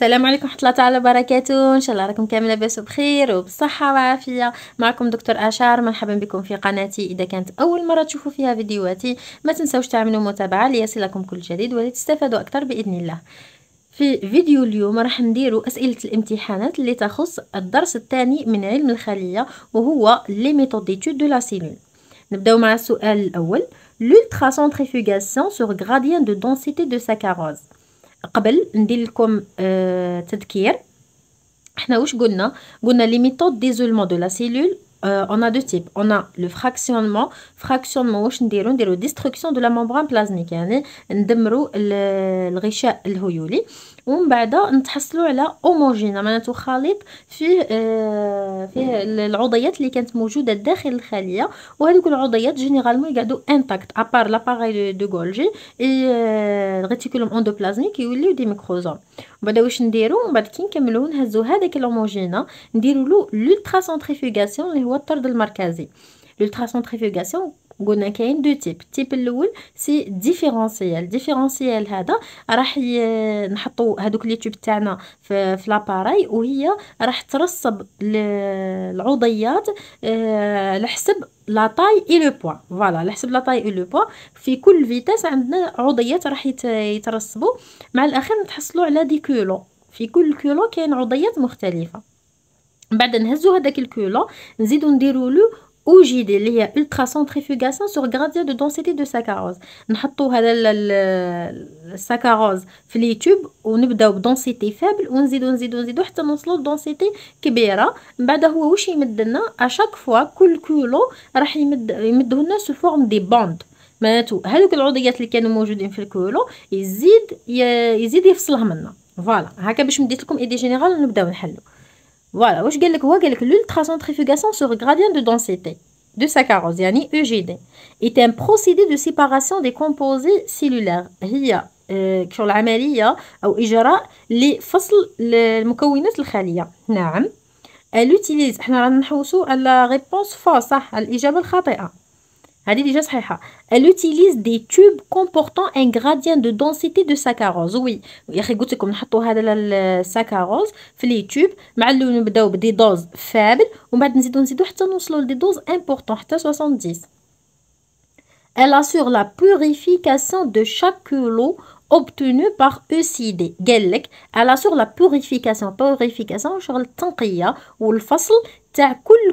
السلام عليكم ورحمه الله تعالى وبركاته ان شاء الله راكم كامله لاباس وبخير وبصحه وعافيه معكم دكتور اشار مرحبا بكم في قناتي اذا كانت اول مره تشوفوا فيها فيديوهاتي ما تنسوش تعملوا متابعه ليصلكم كل جديد ولتستفادوا اكثر باذن الله في فيديو اليوم راح نديروا أسئلة الامتحانات اللي تخص الدرس الثاني من علم الخلية وهو لي ميثود ديتود دو لا سيلول نبداو مع السؤال الأول سنتريفيغاسيون سور غراديان دو دونسيتي دو ساكاروز قبل ندير لكم آه تذكير حنا واش قلنا قلنا لي ميثود ديزولمون دو لا سيلول اون ا دو تيب اون ا لو فراكسيونمون فراكسيونمون واش نديرو نديرو ديستركسيون دو لا ممبران بلازميك يعني ندمرو الغشاء الهيولي ومن بعد نتحصلوا على اوموجين معناتو خليط فيه آه العضيات اللي كانت موجوده داخل الخليه وهذوك العضيات جينيرالمون يقعدوا انتاكت ابار لاباري دو جولجي الريتيكولوم اندوبلازميك يوليو دي ميكروزوم بعدا واش نديرو من بعد كي نكملو نهزو هذاك الهوموجينا نديرو له لولترا سنتريفيغاسيون اللي هو الطرد المركزي للتراسونتريفيغاسيون قلنا كاين دو تيب تيب الاول سي ديفيرونسييل ديفيرونسييل هذا راح نحطو هذوك لي تيب تاعنا في, في لاباراي وهي راح ترصب العضيات على حسب لا طاي اي لو بوا فوالا على حسب لا طاي اي لو بوا في كل فيتاس عندنا عضيات راح يترصبوا مع الاخر نتحصلوا على دي كولو في كل كولو كاين عضيات مختلفه بعد نهزو هذاك الكولو نزيدو نديرو له OGD اللي هي ultracentrifugation sur gradient de densité de saccharose نحطو هذا الساكاروز في اليوتيوب ونبداو بدونسيتي فابل ونزيدو نزيدو نزيدو حتى نوصلو لدونسيتي كبيره من بعد هو واش يمد لنا اشاك فوا كل كولو راح يمد يمدوه لنا سو فورم دي بوند معناتو هذوك العضيات اللي كانوا موجودين في الكولو يزيد يزيد يفصلها منا فوالا هكا باش مديت لكم ايدي جينيرال نبداو نحلو Voilà, واش قال لك هو قال لك l'ultra sur gradient de densité de saccharose يعني EGD est un procédé de séparation des composés cellulaires هي شغل عملية أو إجراء لفصل المكونات الخالية نعم elle utilise حنا رانا نحوسو على réponse فا صح الإجابة الخاطئة elle utilise des tubes comportant un gradient de densité de saccharose Oui, يا اخي قلت لكم نحطوا هذا الساكاروز في لي تيوب مع نبداو بدي 70 Elle assure la purification de chaque lot obtenu par ECD purification, Elle la la purification. Purification, شغل التنقيه والفصل تاع كل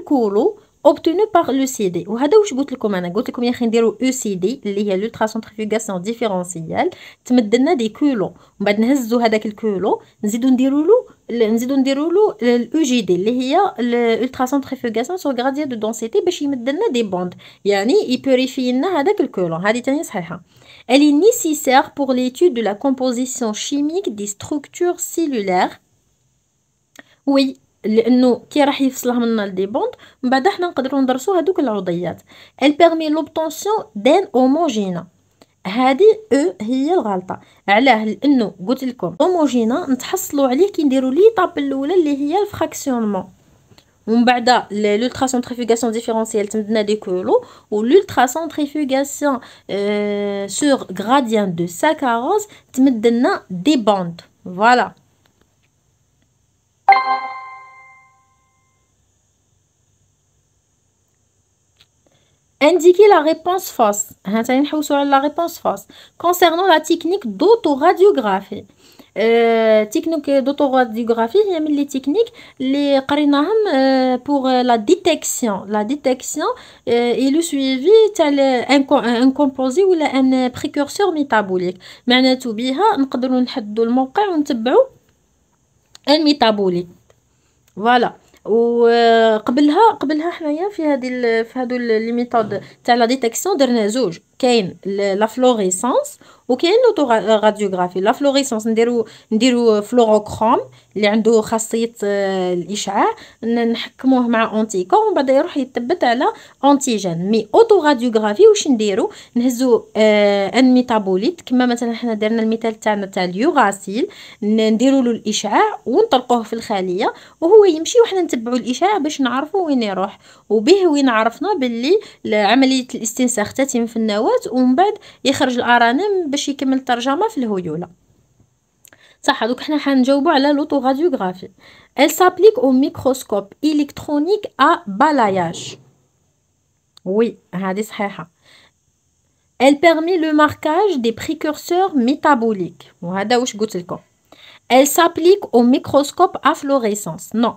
obtenu par l'UCD. Ou hada wach qult lkom ana qult lkom ya khi nديرو UCD e li hiya l'ultracentrifugation différentielle tmeddna des coulons. Ou bad nhezzo hadak l'coulon nzidou nديرو lo nzidou nديرو lo l'UGD e li hiya l'ultracentrifugation sur gradient de densité bach yemeddna des bandes. Yani y purifiyna hadak l'coulon. Hadi tani sahiha. Elle est nécessaire pour l'étude de la composition chimique des structures cellulaires. Oui, لانه كي راح يفصلها من دي بوند من بعد حنا نقدروا ندرسو هذوك العضيات ال بيرمي لوبتونسيون دان اوموجينا هادي او e هي الغلطه علاه لانه قلت لكم اوموجينا نتحصلوا عليه كي نديروا لي طاب الاولى اللي هي الفراكسيونمون ومن بعد لولترا سنتريفيغاسيون ديفيرونسيال تمدنا كولو ولولترا سنتريفيغاسيون أه سور غراديان دو ساكاروز تمدلنا دي بوند فوالا Indiquez la réponse fausse. Hein, la réponse fausse. Concernant la technique d'autoradiographie. Euh, technique d'autoradiographie, il y a les techniques les euh, pour euh, la détection, la détection euh, et le suivi un, un composé ou un précurseur métabolique. mais nous نقدروا نحددوا الموقع Voilà. وقبلها قبلها حنايا في هذه في هادو لي ميثود تاع لا ديتيكسيون درنا زوج كاين لا فلوريسونس وكاين لو راديوغرافي لا فلوريسونس نديرو نديرو فلوروكروم اللي عنده خاصيه آه، الاشعاع نحكموه مع اونتيكور ومن بعد يروح يتبت على اونتيجين مي اوتو راديوغرافي واش نديرو نهزو آه ان ميتابوليت كما مثلا حنا درنا المثال تاعنا تاع اليوغاسيل نديرو له الاشعاع ونطلقوه في الخليه وهو يمشي وحنا نتبعو الاشعاع باش نعرفو وين يروح وبه وين عرفنا باللي عمليه الاستنساخ تتم في النواه elle s'applique au microscope électronique à balayage oui elle permet le marquage des précurseurs métaboliques elle s'applique au microscope à fluorescence non,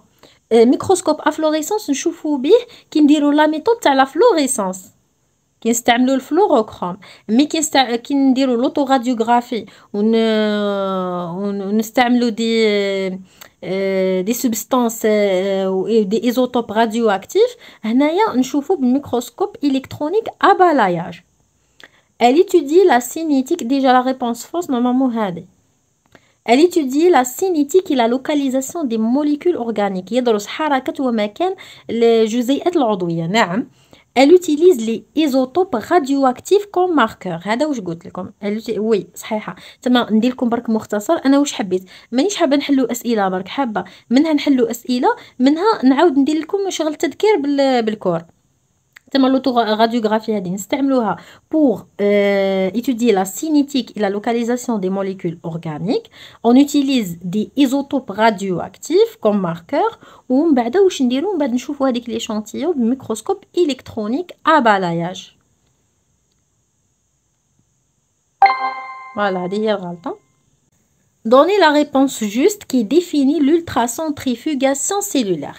le euh، microscope à fluorescence Qui le dit que la méthode de la fluorescence qui est un stam-leur mais qui est un l'autoradiographie, où on est euh, un stam des substances ou euh, des isotopes radioactifs, elle a un chauffeur de microscope électronique à balayage. Elle étudie la cinétique, déjà la réponse est fausse, mais maman m'a regardé. Elle étudie la cinétique et la localisation des molécules organiques. Il y a dans le Harakat ou Mekken, le José Edward ou Yann. elle utilise les isotopes radioactifs comme marqueur هذا واش قلت لكم وي صحيحه تما ندير لكم برك مختصر انا واش حبيت مانيش حابه نحلو اسئله برك حابه منها نحلو اسئله منها نعاود ندير لكم شغل تذكير بالكور pour euh, étudier la cinétique et la localisation des molécules organiques. On utilise des isotopes radioactifs comme marqueurs. Ou on avec l'échantillon du microscope électronique à balayage. Voilà, d'ailleurs, Donnez la réponse juste qui définit l'ultracentrifugation cellulaire.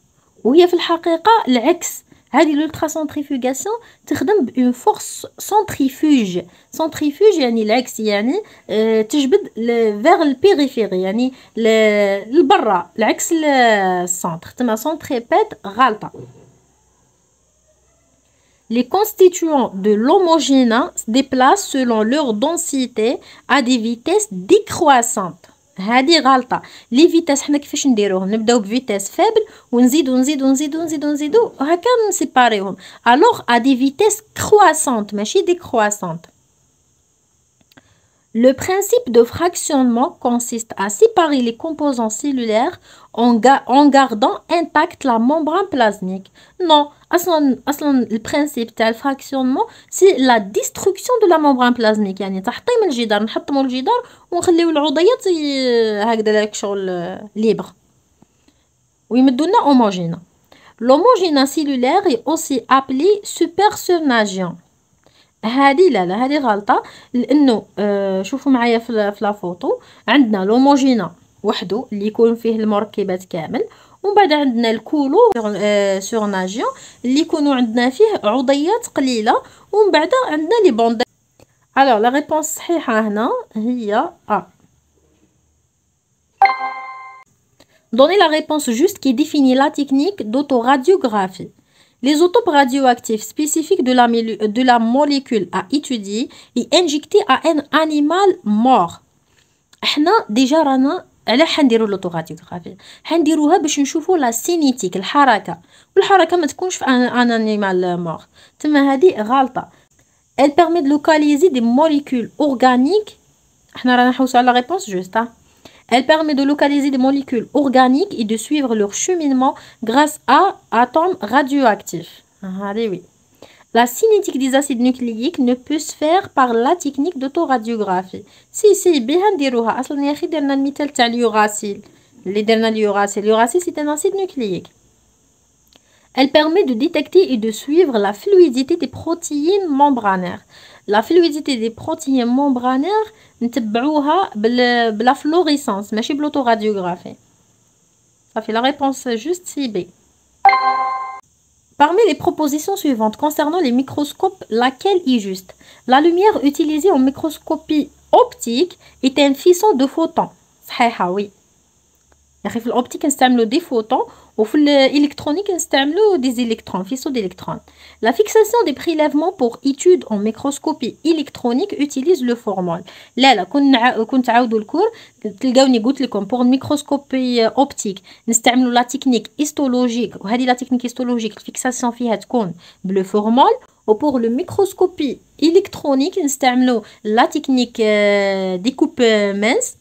Oui, le haïra, l'axe, c'est-à-dire l'ultracentrifuge, une force centrifuge. Centrifuge, cest y a ni l'axe, il y vers le périphérique, le barra, l'axe le centre. C'est un centrifuge, Ralta. Les constituants de l'homogène se déplacent selon leur densité à des vitesses décroissantes. Les vitesses لي فيتاس حنا كيفاش نديروهم نبداو بفيتاس Le principe de fractionnement consiste à séparer les composants cellulaires en, en gardant intacte la membrane plasmique. Non, اصلا اصلا البرينسيپ تاع الفراكسيونمون سي لا ديستروكسيون دو لا مومبران بلازميك يعني تحطيم الجدار نحطمو الجدار ونخليو العضيات هكذا لك شغل ليبر ويمدوا لنا لوموجينا سيلولير اي اوسي ابلي سوبر سيرناجيون هذه لا لا هذه غلطه لانه آه، شوفوا معايا في لا فوتو عندنا لوموجينا وحده اللي يكون فيه المركبات كامل ومن بعد عندنا الكولو سورناجيون euh, اللي يكونوا عندنا فيه عضيات قليله ومن بعد عندنا لي بوند الوغ لا ريبونس الصحيحه هنا هي ا Donnez la réponse juste qui définit la technique d'autoradiographie. Les autopes radioactifs spécifiques de la, de la, molécule à étudier et injectés à un animal mort. Nous, déjà, nous على حنديروا لوتوغاديوغرافي حنديروها باش نشوفوا لا سينيتيك الحركه والحركه ما تكونش في ان انيمال مور تما هذه غلطه elle permet de localiser des molécules organiques احنا رانا نحوسوا على réponse juste hein? Elle permet de localiser des molécules organiques et de suivre leur cheminement grâce à atomes radioactifs. Ah, allez, oui. La cinétique des acides nucléiques ne peut se faire par la technique d'autoradiographie. Si, si, bien dirouha. a ta Les c'est un acide nucléique. Elle permet de détecter et de suivre la fluidité des protéines membranaires. La fluidité des protéines membranaires, pas la fluorescence, mais chez l'autoradiographie. Ça fait la réponse juste C, B. Parmi les propositions suivantes concernant les microscopes, laquelle est juste La lumière utilisée en microscopie optique est un fisson de photons. صحيحة oui. L'optique, des photons et dans l'électronique, nous utilisons des électrons, des fissures d'électrons. La fixation des prélèvements pour études en microscopie électronique utilise le formol. Là, là, cours, pour la microscopie euh, optique, nous la technique histologique. la technique histologique, la fixation fait avec le formol. pour la microscopie électronique, nous la technique euh, d'écoupe euh, mince.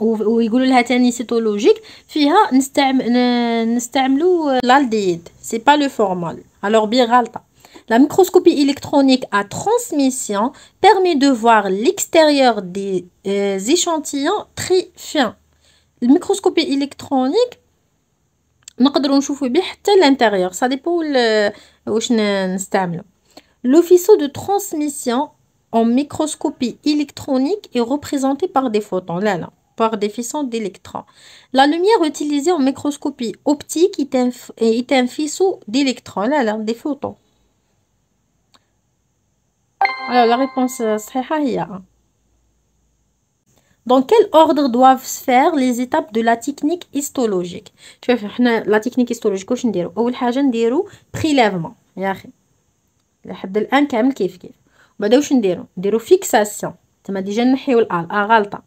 ويقولوا لها تاني سيتولوجيك فيها نستعمل نستعملوا l'aldéhyde c'est pas le formol alors bien la microscopie électronique à transmission permet de voir l'extérieur des euh, échantillons très fins. La microscopie électronique, nous pouvons voir l'intérieur. Ça dépend de ce نستعمله. Le l'office de transmission en microscopie électronique est représenté par des photons. Là, là par déficience d'électrons. La lumière utilisée en microscopie optique est un, est faisceau d'électrons, là, là, des photons. Alors, la réponse est euh, Dans quel ordre doivent se faire les étapes de la technique histologique Tu La technique histologique, première chose, qu'on fait Prélèvement. لحد الان كامل كيف كيف وبعدا fixation. نديرو نديرو فيكساسيون تما un نحيو الال غالطه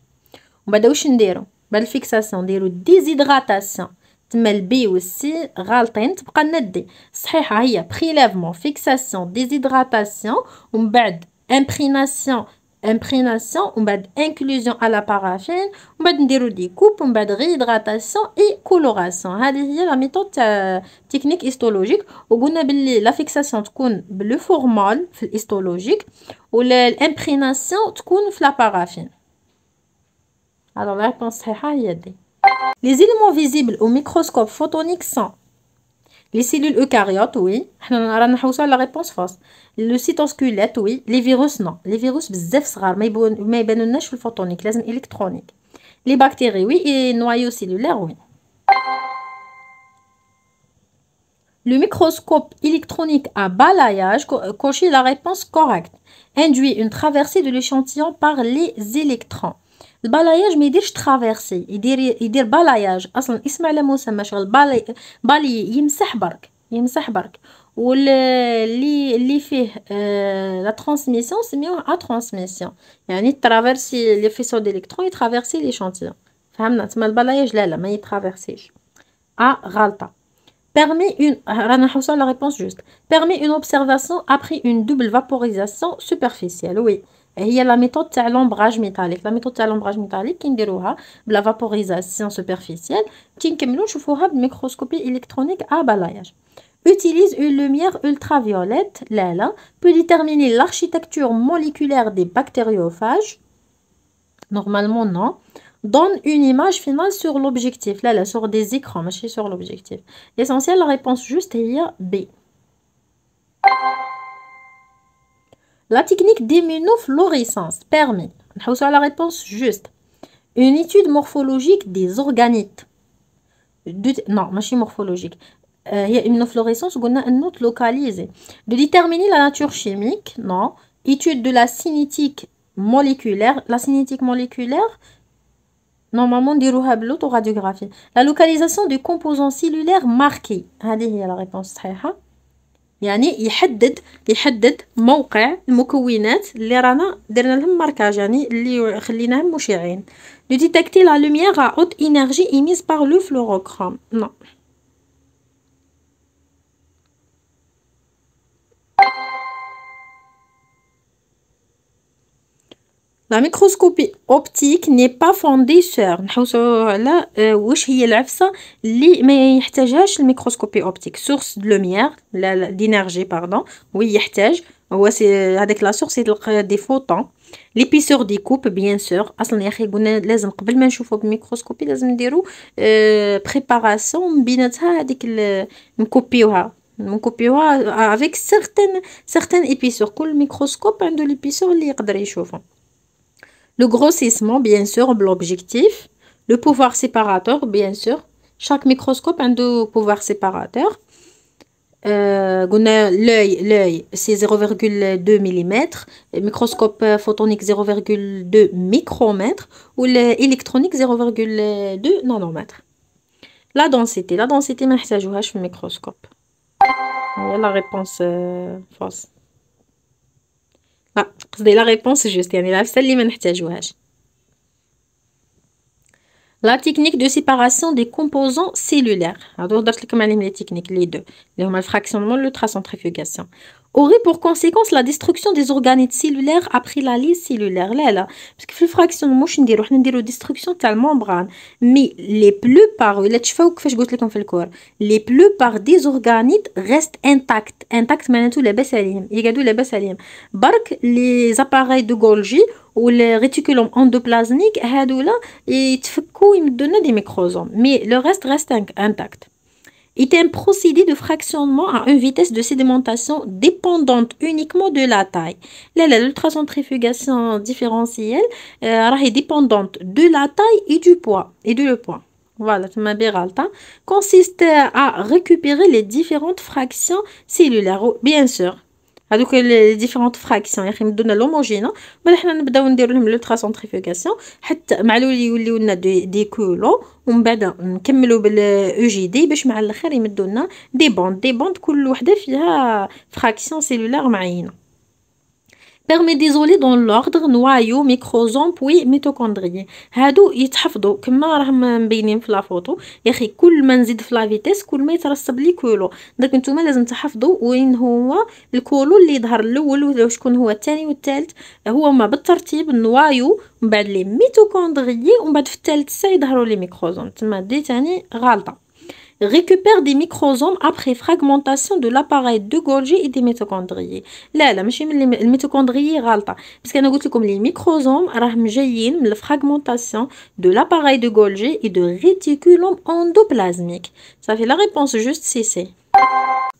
ومن بعد واش نديرو بعد الفيكساسيون نديرو ديزيدغاتاسيون تما البي والسي غالطين تبقى لنا الدي صحيحه هي بريلافمون فيكساسيون ديزيدغاتاسيون ومن بعد امبريناسيون امبريناسيون ومن بعد انكلوزيون على بارافين ومن بعد نديرو دي كوب ومن بعد غيدغاتاسيون اي كولوراسيون هذه هي لا ميثود تاع تكنيك هيستولوجيك وقلنا باللي لا فيكساسيون تكون بلو فورمال في الهيستولوجيك ولا الامبريناسيون تكون في لا بارافين Alors la réponse est Les éléments visibles au microscope photonique sont les cellules eucaryotes, oui. La réponse fausse. Le cytosquelette, oui. Les virus, non. Les virus, بزاف ben, électronique. Les bactéries, oui. Et noyaux cellulaires, oui. Le microscope électronique à balayage, coche la réponse correcte, induit une traversée de l'échantillon par les électrons. Le balayage البلاياج ما يديرش ترافيرسي يدير يدير بلاياج اصلا اسم على مسمى شغل بالي يمسح برك يمسح il واللي اللي فيه لا ترانسميسيون سميوه ا ترانسميسيون يعني ترافيرسي لي فيسو ديليكترون يترافيرسي لي شانتيون فهمنا تما البلاياج لا لا ما يترافيرسيش ا غلطه permet une la réponse juste permet une observation après une double vaporisation superficielle oui la la méthode تاع l'ombrage ميتاليك la méthode تاع لومبراج ميتاليك كي la vaporisation superficielle. سوبرفيسيال كي نكملو نشوفوها microscopie électronique à balayage. utilise une lumière ultraviolette, l'ALA, peut déterminer l'architecture moléculaire des bactériophages. Normalement, non. Donne une image finale sur l'objectif. Là, sur des écrans, sur l'objectif. L'essentiel, la réponse juste est B. La technique d'immunofluorescence permet, vous la réponse juste, une étude morphologique des organites. non, machine morphologique. Euh, il y a une on a autre localisée. De déterminer la nature chimique, non. Étude de la cinétique moléculaire. La cinétique moléculaire, normalement, des l'autoradiographie. La localisation des composants cellulaires marqués. Hein, Allez, la réponse. Hein. يعني يحدد يحدد موقع المكونات اللي رانا درنا لهم ماركاج يعني اللي خليناهم مشعين لو ديتاكتي لا لوميير ا اوت انرجي ايميز بار لو فلوروكروم نو La microscopie optique n'est pas fondée sur la l'absa mais il y a la microscopie optique source de lumière d'énergie pardon oui il y a avec la source c'est euh, des photons l'épaisseur des coupes bien sûr à ce niveau que nous, les enquêtes que nous au microscope les mesures préparation binata avec euh, avec certaines épaisseurs que le microscope une hein, de l'épaisseur les regarder chauffe le grossissement, bien sûr, l'objectif, le pouvoir séparateur, bien sûr. Chaque microscope a deux pouvoirs séparateurs. Euh, l'œil, c'est 0,2 mm. Le microscope photonique, 0,2 micromètre. Ou l'électronique, 0,2 nanomètre. La densité. La densité, je le microscope. la réponse euh, fausse la réponse c'est juste la technique de séparation des composants cellulaires alors je les techniques les deux lesquels le fractionnement le centrifugation aurait pour conséquence la destruction des organites cellulaires après la liste cellulaire là, là. parce que le fractionnement mouche on dirait la destruction de la membrane mais les plupart que comme le corps les des organites restent intacts intacts mais tous les bassalim il y a tous les les appareils de Golgi ou les réticulums endoplasmiques ils et tu vois qu'ils me donnent des microsomes mais le reste reste intact est un procédé de fractionnement à une vitesse de sédimentation dépendante uniquement de la taille. Là, l'ultracentrifugation différentielle euh, est dépendante de la taille et du poids et du poids. Voilà, hein. consiste à récupérer les différentes fractions cellulaires, bien sûr. هذوك لي ديفيرونط فراكسيون يا اخي مدونا لوموجينا من حنا نبداو نديرو لهم لوترا سونتريفيغاسيون حتى مع الاول يوليو لنا دي, دي كولو ومن بعد نكملو بالاو جي دي باش مع الاخر يمدو لنا دي بوند دي بوند كل وحده فيها فراكسيون سيلولار معينه تغمي ديزولي دون لوردر نوايو ميكروزوم بوي ميتوكوندري هادو يتحفظوا كما راهم مبينين في لا فوتو يا اخي كل ما نزيد في لا فيتيس كل ما يترسب لي كولو دونك نتوما لازم تحفظوا وين هو الكولو اللي ظهر الاول وشكون هو الثاني والثالث ما بالترتيب النوايو من بعد لي ميتوكوندري ومن بعد في الثالث ساعه يظهروا لي ميكروزوم تما دي تاني غلطه récupère des microsomes après fragmentation de l'appareil de Golgi et des mitochondries. Là, là, suis les mitochondries là. Parce qu'on a dit comme les microsomes راهم la fragmentation de l'appareil de Golgi et de réticulum endoplasmique. Ça fait la réponse juste c'est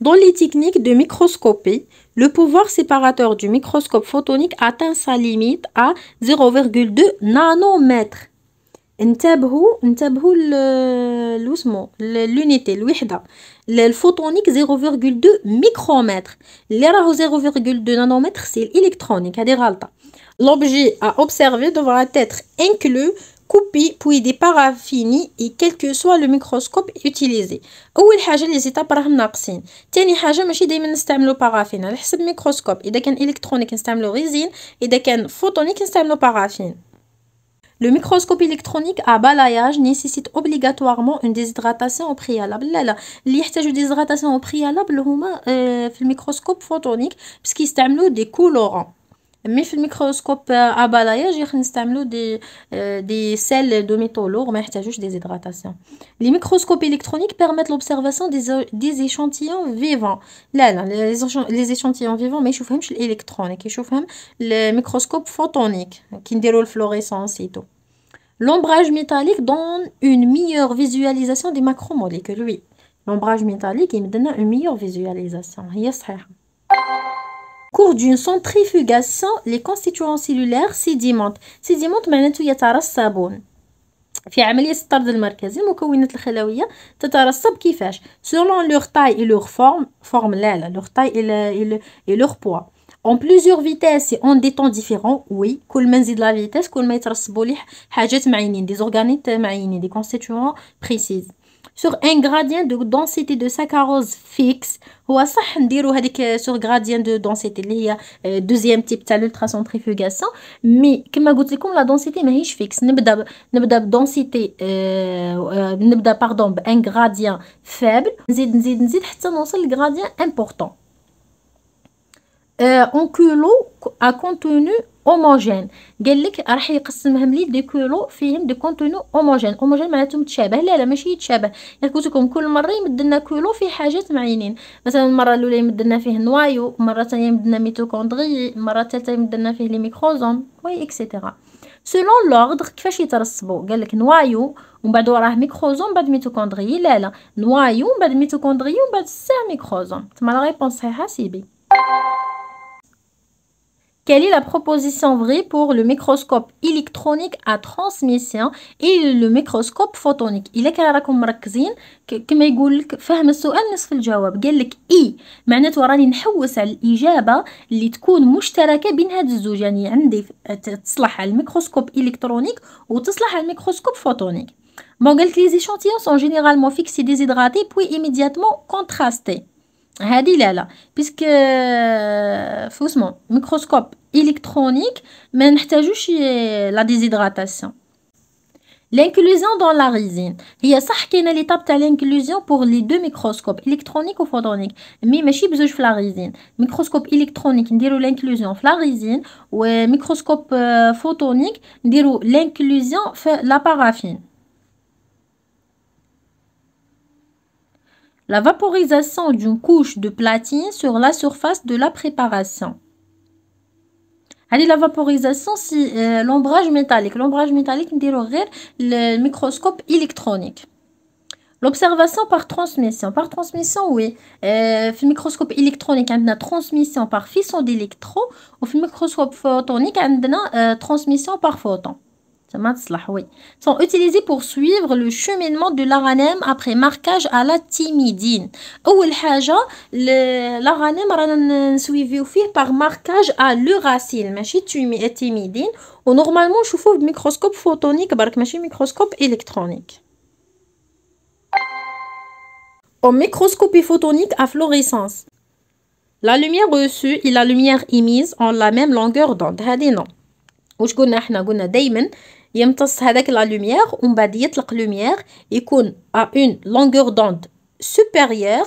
Dans les techniques de microscopie, le pouvoir séparateur du microscope photonique atteint sa limite à 0,2 nanomètres. Nous avons l'unité, le photonique 0,2 micromètre. L'erreur 0,2 nanomètre, c'est l'électronique. L'objet à observer devra être inclus, coupé, puis déparaffiné, et quel que soit le microscope utilisé. Où étapes la napsine Il y a étapes par la napsine. Il étapes la napsine. Il y étapes par la napsine. Il y a des étapes par la napsine. Il y a des étapes par le microscope électronique à balayage nécessite obligatoirement une déshydratation au préalable. Là, لا اللي préalable au préalable euh, le microscope photonique فوتونيك باسكو يستعملوا des mais le microscope à Balaya, j'ai des cellules de métaux lourds mais c'est juste des hydratations. Les microscopes électroniques permettent l'observation des échantillons vivants. Les échantillons vivants, mais je fais même l'électronique. Je même le microscope photonique, qui déroule la fluorescence et tout. L'ombrage métallique donne une meilleure visualisation des macromolécules. Oui, l'ombrage métallique me donne une meilleure visualisation. Yes sir cours d'une centrifugation, les constituants cellulaires sédimentent. sédimentent معناته يترسبون. في عملية الطرد المركزي المكونات الخلوية تترسب كيفاش selon leur taille et leur forme forme leur taille et, leur poids en plusieurs vitesses et en des temps différents oui كل ما نزيد la vitesse, كل ما يترسبوا لي حاجات معينين des organites معينين des constituants précis sur un gradient de densité de saccharose fixe هو صح نديرو هذيك sur gradient de densité il y a euh, deuxième type تاع l'ultracentrifugation mais كما قلت لكم la densité ماهيش fixe نبدا avons نبدا بدونسيتي نبدا pardon un gradient faible nous avons un حتى نوصل gradient important اون كولو ا كونتوني اوموجين قال لك راح يقسمهم لي دي كولو فيهم دي كونتوني اوموجين اوموجين معناته متشابه لا لا ماشي يتشابه يعني قلت لكم كل مره يمد لنا كولو في حاجات معينين مثلا المره الاولى يمد لنا فيه نوايو مره ثانيه يمد لنا ميتوكوندري مره ثالثه يمد لنا فيه لي ميكروزوم وي اكسيتيرا سولون لوردر كيفاش يترسبوا قال لك نوايو ومن بعد وراه ميكروزوم بعد ميتوكوندري لا لا نوايو من بعد ميتوكوندري ومن بعد الساع ميكروزوم تما لا ريبونس صحيحه سيبي Quelle est la proposition vraie pour le microscope électronique à transmission et le microscope photonique الا كان راكم مركزين كما يقول لك فهم السؤال نصف الجواب قال لك اي معناته راني نحوس على الاجابه اللي تكون مشتركه بين هاد الزوج يعني عندي تصلح على الميكروسكوب الكترونيك وتصلح على الميكروسكوب فوتونيك بون قلت لي زيشانتيون سون جينيرالمون فيكسي ديزيدغاتي بوي immédiatement contrastés هذه لا لا بيسك microscope électronique ميكروسكوب الكترونيك ما نحتاجوش لا ديزيدراتاسيون L'inclusion dans la résine. Il y a ça qui est l'étape de l'inclusion pour les deux microscopes, électronique ou photonique. Mais je ne pas la résine. Microscope électronique, dire l'inclusion la résine. Ou microscope photonique, dire l'inclusion la paraffine. la vaporisation d'une couche de platine sur la surface de la préparation. Allez, la vaporisation, c'est euh, l'ombrage métallique. L'ombrage métallique, le microscope électronique. L'observation par transmission. Par transmission, oui. le euh, microscope électronique, on a transmission par fisson d'électro. le microscope photonique, on a euh, transmission par photon sont utilisés pour suivre le cheminement de l'aranem après marquage à la timidine. ou le l'aranem suivi par marquage à l'uracile euh, ماشي timidine ou normalement trouve microscope photonique photonique microscope électronique électronique. Au microscopie photonique à fluorescence. La lumière reçue et la lumière émise ont la même longueur d'onde. يمتص هذاك لا لوميير ومن بعد يطلق لوميير يكون ا اون لونغور دوند سوبيريور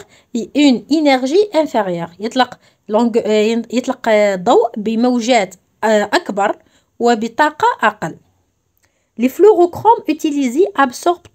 اون انرجي انفيريور يطلق لونغ آه، يطلق ضوء بموجات آه، اكبر وبطاقه اقل لي فلوروكروم اوتيليزي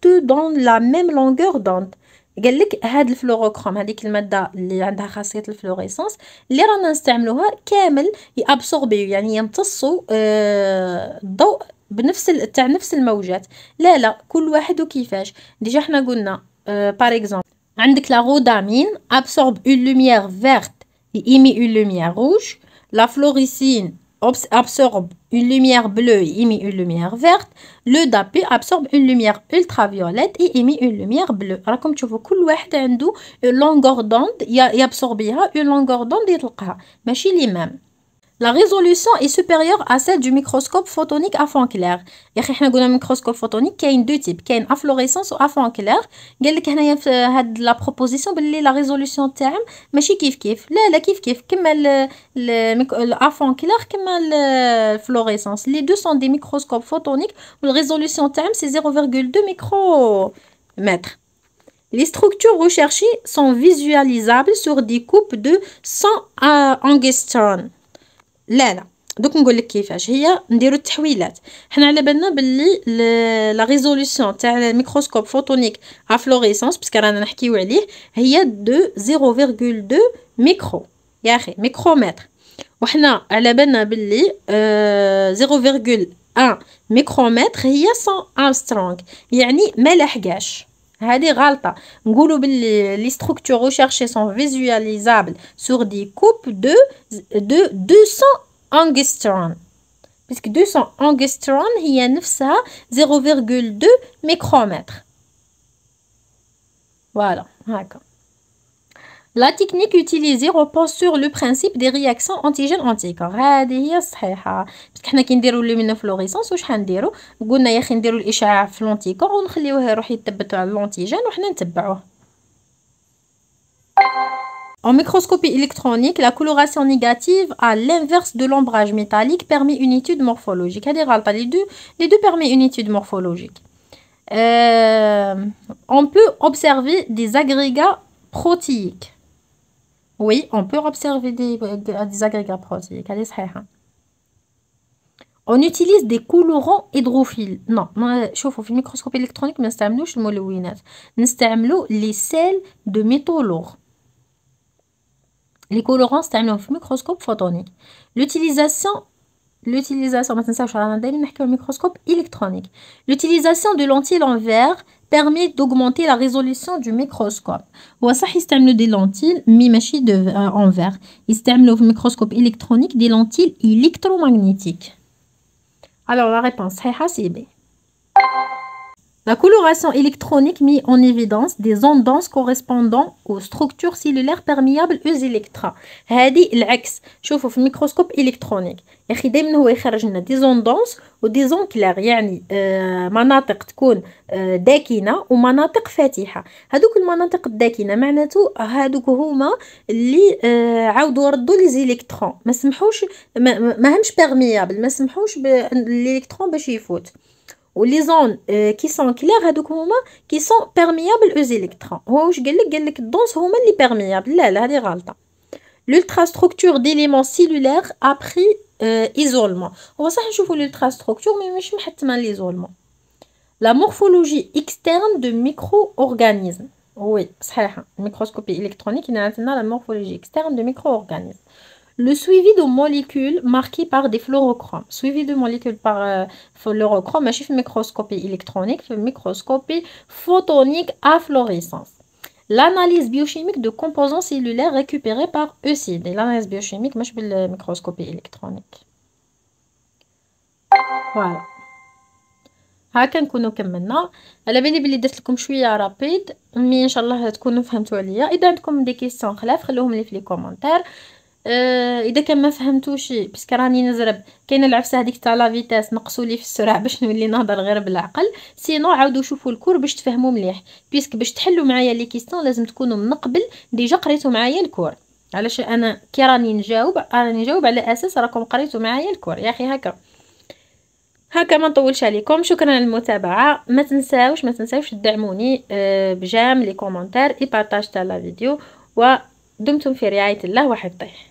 تو دون لا ميم لونغور دوند قال لك هاد الفلوروكروم هذيك الماده اللي عندها خاصيه الفلوريسونس اللي رانا نستعملوها كامل يابسوربيو يعني يمتصوا الضوء آه، بنفس تاع نفس الموجات لا لا كل واحد وكيفاش ديجا حنا قلنا بار اكزومبل عندك لا غودامين ابسورب اون لوميير فيرت يمي اون لوميير روج لا فلوريسين absorbe une lumière bleue et émet une lumière verte. Le DAP absorbe une lumière ultraviolette et émet une lumière bleue. Alors, comme tu vois, tout le monde a une longueur d'onde, il absorbe une longueur d'onde et il Mais les mêmes. La résolution est supérieure à celle du microscope photonique à fond clair. Et a un microscope photonique, qui a deux types. qui a fluorescence ou à fond clair. Il y a la proposition pour la résolution terme. Mais je kiff kiff. la kiff kiff. Comme à fond clair, la fluorescence. Les deux sont des microscopes photoniques. La résolution terme, c'est 0,2 micromètres. Les structures recherchées sont visualisables sur des coupes de 100 angustones. لا لا دوك نقول لك كيفاش هي نديرو التحويلات حنا على بالنا باللي لا ريزولوسيون تاع الميكروسكوب فوتونيك افلوريسونس باسكو رانا نحكيو عليه هي دو 0.2 ميكرو يا اخي ميكرومتر وحنا على بالنا باللي اه 0.1 ميكرومتر هي 100 امسترونغ يعني ما لحقاش Les structures recherchées sont visualisables sur des coupes de 200 angstroms. puisque 200 angstroms, il y a 0,2 micromètre. Voilà, d'accord. La technique utilisée repose sur le principe des réactions antigènes anticorps هذه هي الصحيحه باسكو حنا كي نديرو لومينو فلوريسونس واش حنديرو قلنا يا اخي نديرو الاشعاع في لونتيكور ونخليوه يروح يتثبت على لونتيجين وحنا نتبعوه En microscopie électronique, la coloration négative à l'inverse de l'ombrage métallique permet une étude morphologique. Les deux, les deux permettent une étude morphologique. Euh, on peut observer des agrégats protéiques. Oui, on peut observer des, des agrégats protéiques. Hein. On utilise des colorants hydrophiles. Non, شوفوا في الميكروسكوب الإلكترونيك ما نستعملوش الملونات. les لي سيل Les colorants نستعملوهم microscope photonique. L'utilisation l'utilisation de lentilles en verre permet d'augmenter la résolution du microscope. وصح système des lentilles مي euh, en de envers. Système microscope électronique des lentilles électromagnétiques. Alors la réponse est c'est B. La coloration électronique met en évidence des ondes denses correspondant aux structures cellulaires perméables aux électrons. هذه العكس شوفوا في الميكروسكوب الكترونيك ياخي دائما هو يخرج لنا دي زون دونس ودي زون كلير يعني آه مناطق تكون آه داكنه ومناطق فاتحه هذوك المناطق الداكنه معناته هذوك هما اللي آه عاودوا ردوا لي زيليكترون ما سمحوش ما, ما همش بيرميابل ما سمحوش الالكترون باش يفوت les euh, zones qui sont claires qui sont perméables aux électrons l'ultrastructure d'éléments cellulaires après pris euh, isolement ça l'ultrastructure mais l'isolement la morphologie externe de micro-organismes oui électronique, hein. microscopie électronique, a la morphologie externe de micro-organismes le suivi de molécules marquées par des fluorochromes. Suivi de molécules par euh, fluorochromes, ماشي une microscopie électronique, une microscopie photonique à fluorescence. L'analyse biochimique de composants cellulaires récupérés par ECID. L'analyse biochimique, je une microscopie électronique. Voilà. هاكا نكونوا كملنا على بالي بلي درت لكم شويه رابيد مي ان شاء الله تكونوا فهمتوا عليا اذا عندكم دي كيسيون خلاف خلوهم لي في لي كومونتير آه اذا كان ما فهمتوش باسكو راني نزرب كاين العفسه هذيك تاع لا فيتاس نقصوا لي في السرعه باش نولي نهضر غير بالعقل سينو عاودوا شوفوا الكور باش تفهموا مليح بيسك باش تحلوا معايا لي كيستون لازم تكونوا من قبل ديجا قريتوا معايا الكور علاش انا كي راني نجاوب راني نجاوب على اساس راكم قريتوا معايا الكور يا اخي هكا هكا ما نطولش عليكم شكرا على المتابعه ما تنساوش ما تنساوش تدعموني آه، بجام لي كومونتير اي بارطاج تاع لا فيديو ودمتم في رعايه الله وحفظه